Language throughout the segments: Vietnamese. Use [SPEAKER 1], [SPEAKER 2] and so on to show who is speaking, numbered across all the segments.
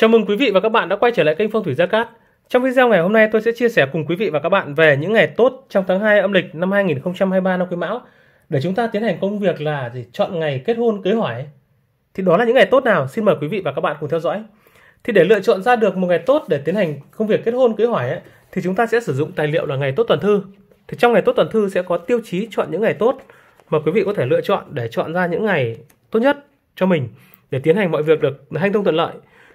[SPEAKER 1] Chào mừng quý vị và các bạn đã quay trở lại kênh Phong thủy Gia Cát. Trong video ngày hôm nay tôi sẽ chia sẻ cùng quý vị và các bạn về những ngày tốt trong tháng 2 âm lịch năm 2023 năm Quý Mão để chúng ta tiến hành công việc là gì? chọn ngày kết hôn cưới hỏi. Thì đó là những ngày tốt nào? Xin mời quý vị và các bạn cùng theo dõi. Thì để lựa chọn ra được một ngày tốt để tiến hành công việc kết hôn cưới hỏi ấy, thì chúng ta sẽ sử dụng tài liệu là ngày tốt tuần thư. Thì trong ngày tốt tuần thư sẽ có tiêu chí chọn những ngày tốt mà quý vị có thể lựa chọn để chọn ra những ngày tốt nhất cho mình để tiến hành mọi việc được hanh thông thuận lợi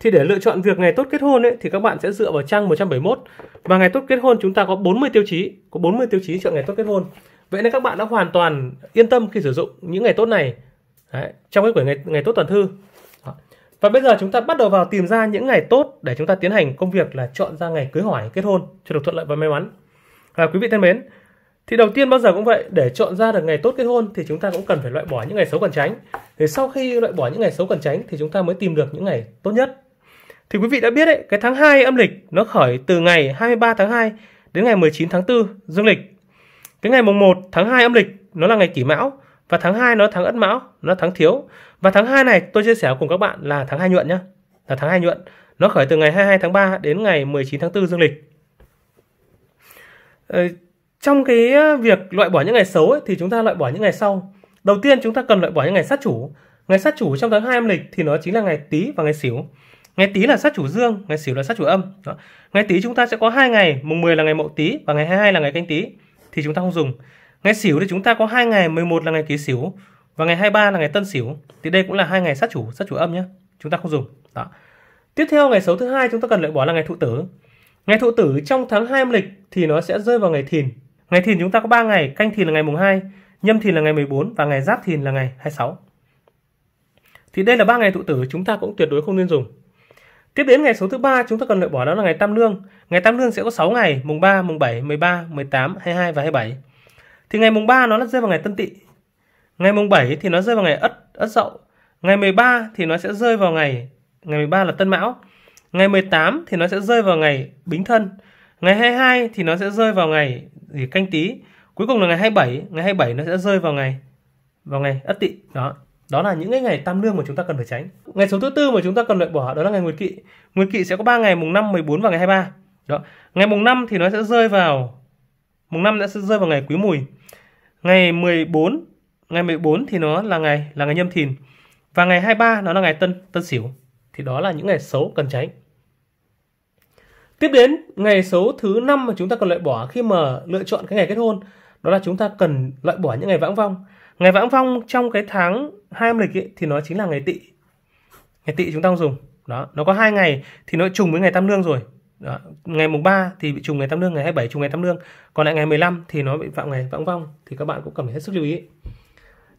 [SPEAKER 1] thì để lựa chọn việc ngày tốt kết hôn ấy, thì các bạn sẽ dựa vào trang 171 và ngày tốt kết hôn chúng ta có 40 tiêu chí có 40 tiêu chí chọn ngày tốt kết hôn vậy nên các bạn đã hoàn toàn yên tâm khi sử dụng những ngày tốt này Đấy, trong cái quyển ngày, ngày tốt toàn thư và bây giờ chúng ta bắt đầu vào tìm ra những ngày tốt để chúng ta tiến hành công việc là chọn ra ngày cưới hỏi kết hôn cho được thuận lợi và may mắn và quý vị thân mến thì đầu tiên bao giờ cũng vậy để chọn ra được ngày tốt kết hôn thì chúng ta cũng cần phải loại bỏ những ngày xấu cần tránh thì sau khi loại bỏ những ngày xấu cần tránh thì chúng ta mới tìm được những ngày tốt nhất thì quý vị đã biết đấy, cái tháng 2 âm lịch nó khởi từ ngày 23 tháng 2 đến ngày 19 tháng 4 dương lịch. Cái ngày mùng 1 tháng 2 âm lịch nó là ngày kỷ mão và tháng 2 nó là tháng ất mão, nó là tháng thiếu. Và tháng 2 này tôi chia sẻ cùng các bạn là tháng 2 nhuận nhá. Là tháng 2 nhuận. Nó khởi từ ngày 22 tháng 3 đến ngày 19 tháng 4 dương lịch. Ừ, trong cái ờ, việc loại bỏ những ngày xấu ấy, thì chúng ta loại bỏ những ngày sau. Đầu tiên chúng ta cần loại bỏ những ngày sát chủ. Ngày sát chủ trong tháng 2 âm lịch thì nó chính là ngày Tý và ngày Sửu. Ngày Tý là sát chủ dương, ngày xỉu là sát chủ âm. Đó. Ngày Tý chúng ta sẽ có hai ngày, mùng 10 là ngày Mậu Tý và ngày 22 là ngày Canh Tý thì chúng ta không dùng. Ngày xỉu thì chúng ta có hai ngày, 11 là ngày Kỷ xỉu và ngày 23 là ngày Tân xỉu. Thì đây cũng là hai ngày sát chủ, sát chủ âm nhé. Chúng ta không dùng. Đó. Tiếp theo ngày xấu thứ hai chúng ta cần loại bỏ là ngày Thụ Tử. Ngày Thụ Tử trong tháng 2 âm lịch thì nó sẽ rơi vào ngày Thìn. Ngày Thìn chúng ta có 3 ngày, Canh Thìn là ngày mùng 2, Nhâm Thìn là ngày 14 và ngày Giáp Thìn là ngày 26. Thì đây là ba ngày Thụ Tử chúng ta cũng tuyệt đối không nên dùng. Tiếp đến ngày số thứ ba chúng ta cần loại bỏ đó là ngày tam lương. Ngày tam lương sẽ có 6 ngày, mùng 3, mùng 7, 13, 18, 22 và 27. Thì ngày mùng 3 nó rơi vào ngày Tân Tỵ. Ngày mùng 7 thì nó rơi vào ngày Ất, Ất Dậu. Ngày 13 thì nó sẽ rơi vào ngày ngày 13 là Tân Mão. Ngày 18 thì nó sẽ rơi vào ngày Bính Thân. Ngày 22 thì nó sẽ rơi vào ngày gì Canh Tý. Cuối cùng là ngày 27, ngày 27 nó sẽ rơi vào ngày vào ngày Ất Tỵ. Đó đó là những cái ngày tam lương mà chúng ta cần phải tránh ngày số thứ tư mà chúng ta cần loại bỏ đó là ngày nguyệt kỵ nguyệt kỵ sẽ có 3 ngày mùng 5, 14 và ngày 23 đó ngày mùng 5 thì nó sẽ rơi vào mùng 5 nó sẽ rơi vào ngày quý mùi ngày 14 ngày 14 thì nó là ngày là ngày nhâm thìn và ngày 23 nó là ngày tân tân sửu thì đó là những ngày xấu cần tránh tiếp đến ngày xấu thứ năm mà chúng ta cần loại bỏ khi mà lựa chọn cái ngày kết hôn đó là chúng ta cần loại bỏ những ngày vãng vong Ngày vãng phong trong cái tháng hai âm lịch ấy, thì nó chính là ngày tỵ. Ngày tỵ chúng ta dùng. Đó, nó có hai ngày thì nó trùng với ngày tam lương rồi. Đó. Ngày mùng 3 thì bị trùng ngày tam lương, ngày 27 trùng ngày tam lương. Còn lại ngày 15 thì nó bị phạm ngày vãng phong thì các bạn cũng cần phải hết sức lưu ý.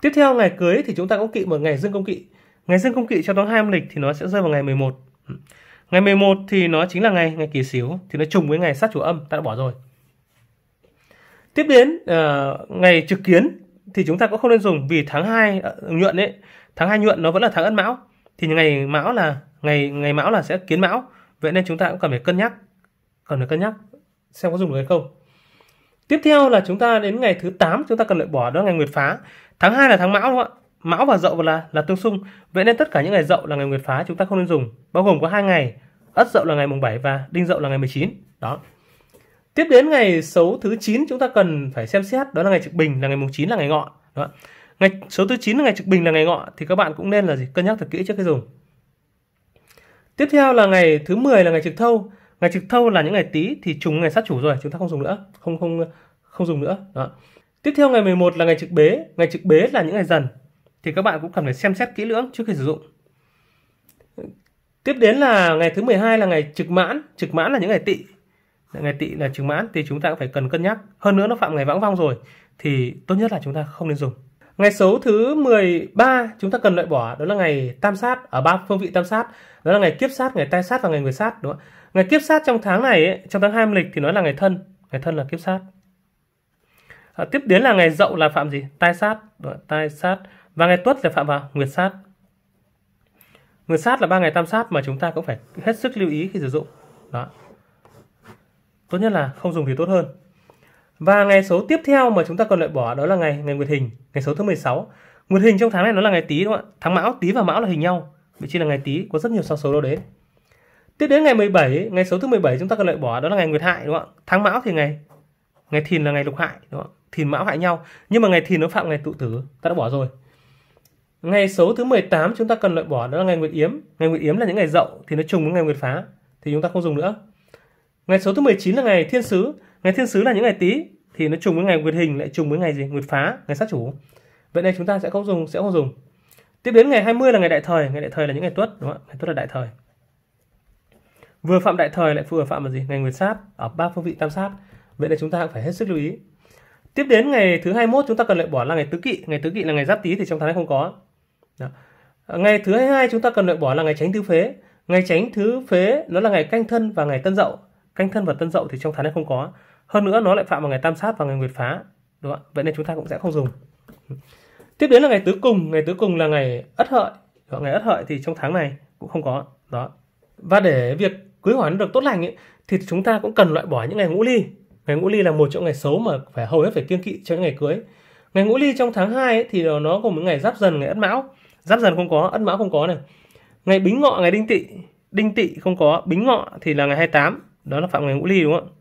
[SPEAKER 1] Tiếp theo ngày cưới thì chúng ta cũng kỵ một ngày dương công kỵ. Ngày dương công kỵ trong tháng 2 âm lịch thì nó sẽ rơi vào ngày 11. Ngày 11 thì nó chính là ngày ngày kỳ xíu, thì nó trùng với ngày sát chủ âm ta đã bỏ rồi. Tiếp đến uh, ngày trực kiến thì chúng ta cũng không nên dùng vì tháng 2 ờ, nhuận ấy, tháng 2 nhuận nó vẫn là tháng ất mão thì ngày mão là ngày ngày mão là sẽ kiến mão. Vậy nên chúng ta cũng cần phải cân nhắc, cần phải cân nhắc xem có dùng được hay không. Tiếp theo là chúng ta đến ngày thứ 8 chúng ta cần loại bỏ đó là ngày nguyệt phá. Tháng 2 là tháng mão đúng không ạ? Mão và dậu là là tương xung. Vậy nên tất cả những ngày dậu là ngày nguyệt phá chúng ta không nên dùng, bao gồm có hai ngày, Ất dậu là ngày mùng 7 và Đinh dậu là ngày 19. Đó. Tiếp đến ngày xấu thứ 9 chúng ta cần phải xem xét đó là ngày trực bình là ngày mùng 9 là ngày ngọ. Đó. Ngày số thứ 9 là ngày trực bình là ngày ngọ thì các bạn cũng nên là gì? cân nhắc thật kỹ trước khi dùng. Tiếp theo là ngày thứ 10 là ngày trực thâu. Ngày trực thâu là những ngày tí thì trùng ngày sát chủ rồi, chúng ta không dùng nữa, không không không dùng nữa. Đó. Tiếp theo ngày 11 là ngày trực bế, ngày trực bế là những ngày dần thì các bạn cũng cần phải xem xét kỹ lưỡng trước khi sử dụng. Tiếp đến là ngày thứ 12 là ngày trực mãn, trực mãn là những ngày tỵ ngày tị là trứng mãn thì chúng ta cũng phải cần cân nhắc. Hơn nữa nó phạm ngày vãng vong rồi thì tốt nhất là chúng ta không nên dùng. Ngày xấu thứ 13 chúng ta cần loại bỏ đó là ngày tam sát ở ba phương vị tam sát, đó là ngày kiếp sát, ngày tai sát và ngày người sát đúng không? Ngày kiếp sát trong tháng này ấy, trong tháng hai âm lịch thì nó là ngày thân, ngày thân là kiếp sát. À, tiếp đến là ngày dậu là phạm gì? Tai sát, đúng không? tai sát và ngày tuất là phạm vào nguyệt sát. Nguyệt sát là ba ngày tam sát mà chúng ta cũng phải hết sức lưu ý khi sử dụng. Đó tốt nhất là không dùng thì tốt hơn và ngày số tiếp theo mà chúng ta cần loại bỏ đó là ngày ngày nguyệt hình ngày số thứ 16 nguyệt hình trong tháng này nó là ngày tý đúng không ạ tháng mão tý và mão là hình nhau vậy chỉ là ngày tý có rất nhiều sao số đâu đấy tiếp đến ngày 17 ngày số thứ 17 chúng ta cần loại bỏ đó là ngày nguyệt hại đúng không ạ tháng mão thì ngày ngày thìn là ngày lục hại đúng không ạ thìn mão hại nhau nhưng mà ngày thìn nó phạm ngày tụ tử ta đã bỏ rồi ngày số thứ 18 chúng ta cần loại bỏ đó là ngày nguyệt yếm ngày nguyệt yếm là những ngày dậu thì nó trùng với ngày nguyệt phá thì chúng ta không dùng nữa Ngày số thứ 19 là ngày thiên sứ. Ngày thiên sứ là những ngày tí thì nó trùng với ngày nguyệt hình lại trùng với ngày gì? Nguyệt phá, ngày sát chủ. Vậy nên chúng ta sẽ không dùng sẽ không dùng. Tiếp đến ngày 20 là ngày đại thời, ngày đại thời là những ngày tuất đúng không ạ? Ngày tuất là đại thời. Vừa phạm đại thời lại vừa phạm vào gì? Ngày nguyệt sát ở ba phương vị tam sát. Vậy nên chúng ta cũng phải hết sức lưu ý. Tiếp đến ngày thứ 21 chúng ta cần loại bỏ là ngày tứ kỵ, ngày tứ kỵ là ngày giáp tý thì trong tháng này không có. Đó. Ờ, ngày thứ 22 chúng ta cần loại bỏ là ngày tránh tứ phế. Ngày tránh thứ phế nó là ngày canh thân và ngày tân dậu canh thân và tân dậu thì trong tháng này không có hơn nữa nó lại phạm vào ngày tam sát và ngày nguyệt phá đúng không? vậy nên chúng ta cũng sẽ không dùng tiếp đến là ngày tứ cùng ngày tứ cùng là ngày ất hợi ngày ất hợi thì trong tháng này cũng không có đó và để việc cưới hỏi được tốt lành ấy, thì chúng ta cũng cần loại bỏ những ngày ngũ ly ngày ngũ ly là một trong ngày xấu mà phải hầu hết phải kiêng kỵ cho những ngày cưới ngày ngũ ly trong tháng 2 ấy, thì nó gồm những ngày giáp dần ngày ất mão giáp dần không có ất mão không có này ngày bính ngọ ngày đinh tỵ đinh tỵ không có bính ngọ thì là ngày 28 đó là phạm ngày ngũ ly đúng không ạ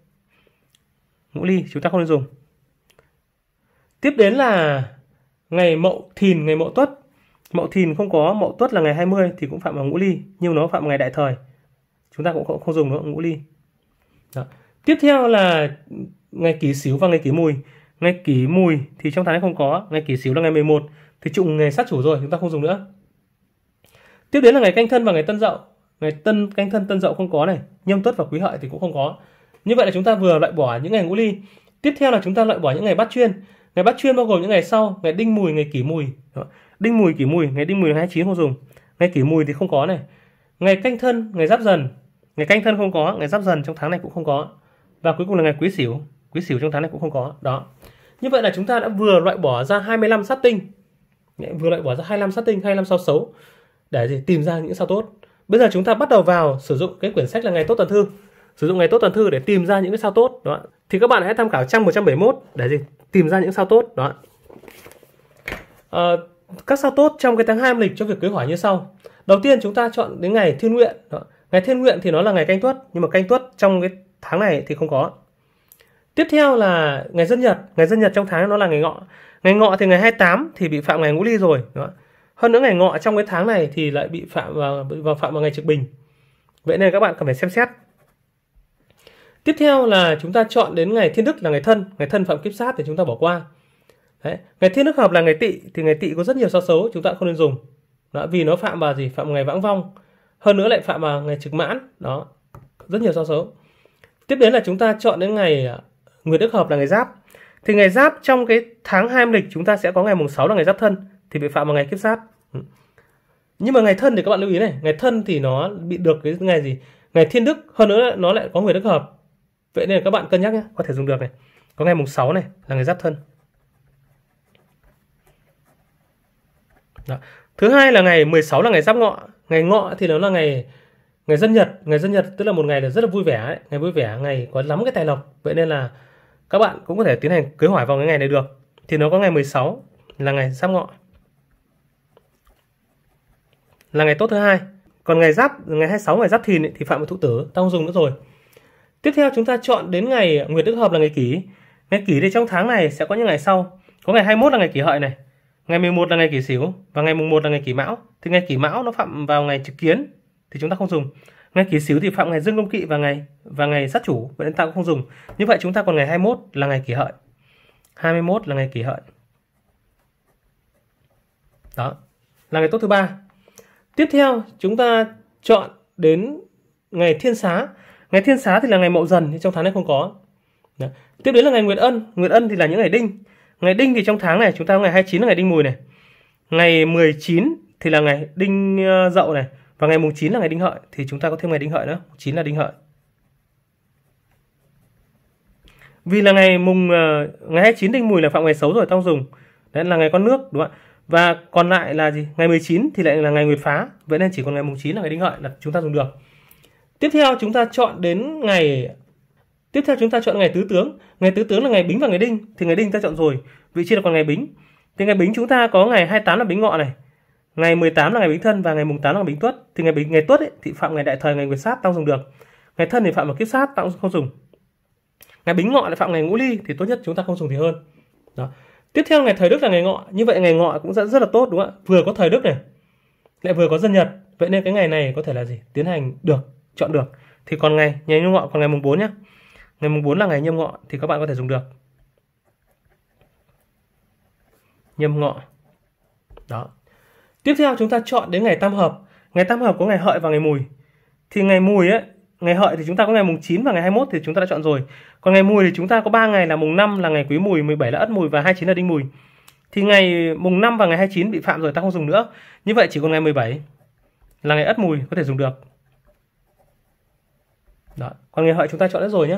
[SPEAKER 1] ngũ ly chúng ta không nên dùng tiếp đến là ngày mậu thìn ngày mậu tuất mậu thìn không có mậu tuất là ngày 20 thì cũng phạm vào ngũ ly nhưng nó phạm ngày đại thời chúng ta cũng không, không dùng nữa ngũ ly đó. tiếp theo là ngày kỷ xíu và ngày kỷ mùi ngày kỷ mùi thì trong tháng không có ngày kỷ xíu là ngày 11 thì trụng ngày sát chủ rồi chúng ta không dùng nữa tiếp đến là ngày canh thân và ngày tân dậu ngày tân canh thân tân dậu không có này nhâm tuất và quý hợi thì cũng không có như vậy là chúng ta vừa loại bỏ những ngày ngũ ly tiếp theo là chúng ta loại bỏ những ngày bát chuyên ngày bát chuyên bao gồm những ngày sau ngày đinh mùi ngày kỷ mùi đinh mùi kỷ mùi ngày đinh mùi hai chín không dùng ngày kỷ mùi thì không có này ngày canh thân ngày giáp dần ngày canh thân không có ngày giáp dần trong tháng này cũng không có và cuối cùng là ngày quý sửu quý sửu trong tháng này cũng không có đó như vậy là chúng ta đã vừa loại bỏ ra 25 sát tinh vừa loại bỏ ra 25 sát tinh 25 sao xấu để gì tìm ra những sao tốt Bây giờ chúng ta bắt đầu vào sử dụng cái quyển sách là ngày tốt toàn thư. Sử dụng ngày tốt toàn thư để tìm ra những cái sao tốt đó. Thì các bạn hãy tham khảo trang 171 để gì? Tìm ra những sao tốt đó. À, các sao tốt trong cái tháng 2 âm lịch cho việc cưới hỏi như sau. Đầu tiên chúng ta chọn đến ngày thiên nguyện. Đó. Ngày thiên nguyện thì nó là ngày canh tuất, nhưng mà canh tuất trong cái tháng này thì không có. Tiếp theo là ngày dân nhật, ngày dân nhật trong tháng nó là ngày ngọ. Ngày ngọ thì ngày 28 thì bị phạm ngày ngũ ly rồi. Đó hơn nữa ngày ngọ trong cái tháng này thì lại bị phạm vào bị vào phạm vào ngày trực bình vậy nên các bạn cần phải xem xét tiếp theo là chúng ta chọn đến ngày thiên đức là ngày thân ngày thân phạm kiếp sát thì chúng ta bỏ qua Đấy. ngày thiên đức hợp là ngày tỵ thì ngày tỵ có rất nhiều sao xấu chúng ta không nên dùng đó, vì nó phạm vào gì phạm ngày vãng vong hơn nữa lại phạm vào ngày trực mãn đó rất nhiều sao xấu tiếp đến là chúng ta chọn đến ngày à, nguyệt đức hợp là ngày giáp thì ngày giáp trong cái tháng hai âm lịch chúng ta sẽ có ngày mùng 6 là ngày giáp thân thì bị phạm vào ngày kiếp sát ừ. nhưng mà ngày thân thì các bạn lưu ý này ngày thân thì nó bị được cái ngày gì ngày thiên đức hơn nữa nó lại có người đức hợp vậy nên là các bạn cân nhắc nhé có thể dùng được này có ngày mùng 6 này là ngày giáp thân Đó. thứ hai là ngày 16 là ngày giáp ngọ ngày ngọ thì nó là ngày ngày dân nhật ngày dân nhật tức là một ngày là rất là vui vẻ ấy. ngày vui vẻ ngày có lắm cái tài lộc vậy nên là các bạn cũng có thể tiến hành cưới hỏi vào cái ngày này được thì nó có ngày 16 là ngày giáp ngọ là ngày tốt thứ hai còn ngày giáp ngày 26 ngày giáp thìn ấy, thì phạm với thụ tử ta không dùng nữa rồi tiếp theo chúng ta chọn đến ngày nguyệt đức hợp là ngày kỷ ngày kỷ thì trong tháng này sẽ có những ngày sau có ngày 21 là ngày kỷ hợi này ngày 11 là ngày kỷ sửu và ngày mùng 1 là ngày kỷ mão thì ngày kỷ mão nó phạm vào ngày trực kiến thì chúng ta không dùng ngày kỷ sửu thì phạm ngày dương công kỵ và ngày và ngày sát chủ vậy nên ta cũng không dùng như vậy chúng ta còn ngày 21 là ngày kỷ hợi 21 là ngày kỷ hợi đó là ngày tốt thứ ba Tiếp theo chúng ta chọn đến ngày thiên xá. Ngày thiên xá thì là ngày mậu dần thì trong tháng này không có. Đó. Tiếp đến là ngày Nguyệt Ân. Nguyệt Ân thì là những ngày đinh. Ngày đinh thì trong tháng này chúng ta có ngày 29 là ngày đinh mùi này. Ngày 19 thì là ngày đinh ờ, dậu này. Và ngày mùng 9 là ngày đinh hợi thì chúng ta có thêm ngày đinh hợi nữa. 9 là đinh hợi. Vì là ngày mùng ờ, ngày 29 đinh mùi là phạm ngày xấu rồi tao dùng. Đấy là ngày con nước đúng không ạ? và còn lại là gì ngày 19 thì lại là ngày nguyệt phá vậy nên chỉ còn ngày mùng 9 là ngày đinh hợi là chúng ta dùng được tiếp theo chúng ta chọn đến ngày tiếp theo chúng ta chọn ngày tứ tướng ngày tứ tướng là ngày bính và ngày đinh thì ngày đinh ta chọn rồi vị trí là còn ngày bính thì ngày bính chúng ta có ngày 28 là bính ngọ này ngày 18 là ngày bính thân và ngày mùng 8 là ngày bính tuất thì ngày bính ngày tuất ấy, thì phạm ngày đại thời ngày nguyệt sát tao dùng được ngày thân thì phạm vào kiếp sát tao không dùng ngày bính ngọ lại phạm ngày ngũ ly thì tốt nhất chúng ta không dùng thì hơn đó tiếp theo ngày thời đức là ngày ngọ như vậy ngày ngọ cũng rất, rất là tốt đúng không ạ vừa có thời đức này lại vừa có dân nhật vậy nên cái ngày này có thể là gì tiến hành được chọn được thì còn ngày ngày nhâm ngọ còn ngày mùng 4 nhé ngày mùng 4 là ngày nhâm ngọ thì các bạn có thể dùng được nhâm ngọ đó tiếp theo chúng ta chọn đến ngày tam hợp ngày tam hợp có ngày hợi và ngày mùi thì ngày mùi ấy ngày hợi thì chúng ta có ngày mùng 9 và ngày 21 thì chúng ta đã chọn rồi. Còn ngày mùi thì chúng ta có 3 ngày là mùng 5 là ngày quý mùi, 17 là ất mùi và 29 là đinh mùi. Thì ngày mùng 5 và ngày 29 bị phạm rồi ta không dùng nữa. Như vậy chỉ còn ngày 17 là ngày ất mùi có thể dùng được. Đó. Còn ngày hợi chúng ta chọn đã rồi nhé.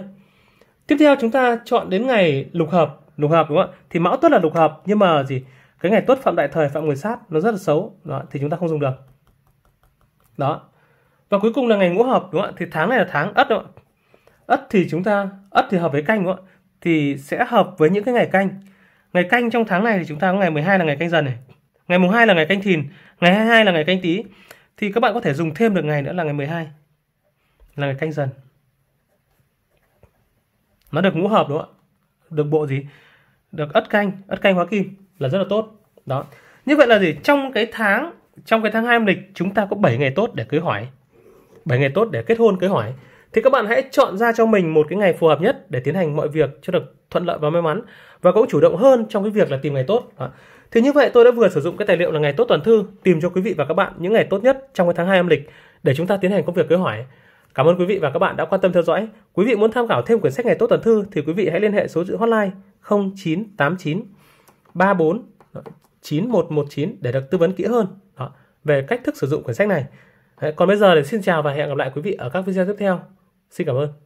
[SPEAKER 1] Tiếp theo chúng ta chọn đến ngày lục hợp, lục hợp đúng không ạ? Thì mão tuất là lục hợp nhưng mà gì? Cái ngày tuất phạm đại thời phạm người sát nó rất là xấu, đó thì chúng ta không dùng được. Đó, và cuối cùng là ngày ngũ hợp đúng không ạ thì tháng này là tháng ất đúng không ạ ất thì chúng ta ất thì hợp với canh đúng không ạ thì sẽ hợp với những cái ngày canh ngày canh trong tháng này thì chúng ta có ngày 12 là ngày canh dần này ngày mùng 2 là ngày canh thìn ngày 22 là ngày canh tý thì các bạn có thể dùng thêm được ngày nữa là ngày 12 là ngày canh dần nó được ngũ hợp đúng không ạ được bộ gì được ất canh ất canh hóa kim là rất là tốt đó như vậy là gì trong cái tháng trong cái tháng hai âm lịch chúng ta có 7 ngày tốt để cưới hỏi 7 ngày tốt để kết hôn cưới hỏi thì các bạn hãy chọn ra cho mình một cái ngày phù hợp nhất để tiến hành mọi việc cho được thuận lợi và may mắn và cũng chủ động hơn trong cái việc là tìm ngày tốt. Đó. Thì như vậy tôi đã vừa sử dụng cái tài liệu là ngày tốt tuần thư tìm cho quý vị và các bạn những ngày tốt nhất trong cái tháng 2 âm lịch để chúng ta tiến hành công việc cưới hỏi. Cảm ơn quý vị và các bạn đã quan tâm theo dõi. Quý vị muốn tham khảo thêm quyển sách ngày tốt tuần thư thì quý vị hãy liên hệ số dự hotline 0989 34 9119 để được tư vấn kỹ hơn Đó. về cách thức sử dụng quyển sách này còn bây giờ thì xin chào và hẹn gặp lại quý vị ở các video tiếp theo. Xin cảm ơn.